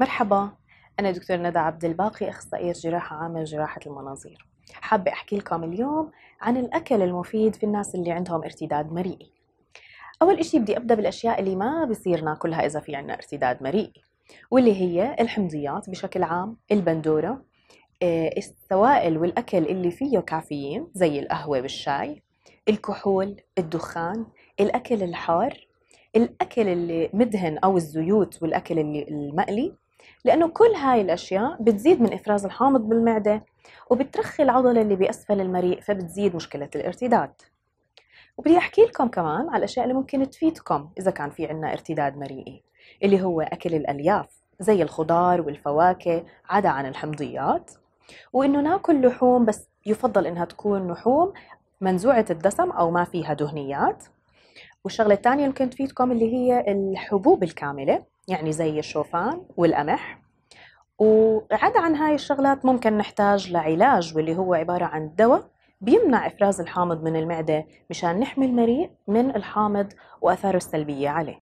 مرحبا أنا دكتور ندى عبد الباقي أخصائية جراحة عامة جراحة المناظير حابة أحكي لكم اليوم عن الأكل المفيد في الناس اللي عندهم ارتداد مريئي أول إشي بدي أبدأ بالأشياء اللي ما بصير ناكلها إذا في عنا ارتداد مريئي واللي هي الحمضيات بشكل عام البندورة آه، السوائل والأكل اللي فيه كافيين زي القهوة والشاي الكحول الدخان الأكل الحار الأكل اللي مدهن أو الزيوت والأكل اللي المقلي لأنه كل هاي الأشياء بتزيد من إفراز الحامض بالمعدة وبترخي العضلة اللي بأسفل المريء فبتزيد مشكلة الارتداد وبدي أحكي لكم كمان على الأشياء اللي ممكن تفيدكم إذا كان في عندنا ارتداد مريئي اللي هو أكل الألياف زي الخضار والفواكه عدا عن الحمضيات وإنه ناكل لحوم بس يفضل إنها تكون لحوم منزوعة الدسم أو ما فيها دهنيات والشغلة الثانية اللي ممكن تفيدكم اللي هي الحبوب الكاملة يعني زي الشوفان والقمح وعدا عن هاي الشغلات ممكن نحتاج لعلاج واللي هو عبارة عن دواء بيمنع إفراز الحامض من المعدة مشان نحمي المريء من الحامض وأثاره السلبية عليه